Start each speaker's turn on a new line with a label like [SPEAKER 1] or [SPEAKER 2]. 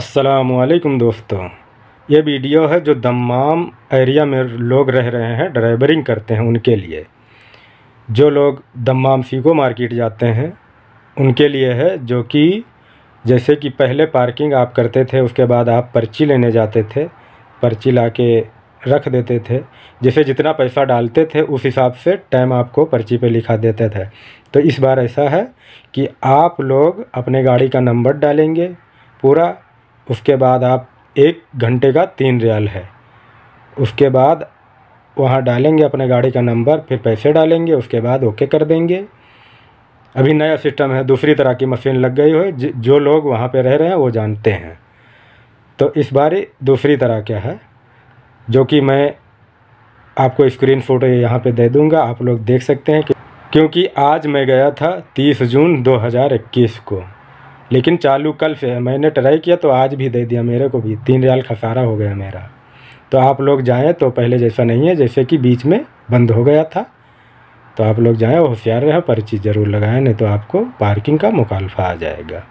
[SPEAKER 1] असलकुम दोस्तों ये वीडियो है जो दमाम एरिया में लोग रह रहे हैं ड्राइवरिंग करते हैं उनके लिए जो लोग दमाम सीको मार्केट जाते हैं उनके लिए है जो कि जैसे कि पहले पार्किंग आप करते थे उसके बाद आप पर्ची लेने जाते थे पर्ची ला के रख देते थे जैसे जितना पैसा डालते थे उस हिसाब से टाइम आपको पर्ची पे लिखा देते थे तो इस बार ऐसा है कि आप लोग अपने गाड़ी का नंबर डालेंगे पूरा उसके बाद आप एक घंटे का तीन रियाल है उसके बाद वहाँ डालेंगे अपने गाड़ी का नंबर फिर पैसे डालेंगे उसके बाद ओके कर देंगे अभी नया सिस्टम है दूसरी तरह की मशीन लग गई हो जो लोग वहाँ पे रह रहे हैं वो जानते हैं तो इस बार दूसरी तरह क्या है जो कि मैं आपको स्क्रीन फ़ोटो यहाँ पे दे दूँगा आप लोग देख सकते हैं कि क्योंकि आज मैं गया था 30 जून 2021 को लेकिन चालू कल से है मैंने ट्राई किया तो आज भी दे दिया मेरे को भी तीन रियाल खसारा हो गया मेरा तो आप लोग जाएँ तो पहले जैसा नहीं है जैसे कि बीच में बंद हो गया था तो आप लोग जाएँ होशियार रहें पर्ची ज़रूर लगाएं नहीं तो आपको पार्किंग का मुकालफा आ जाएगा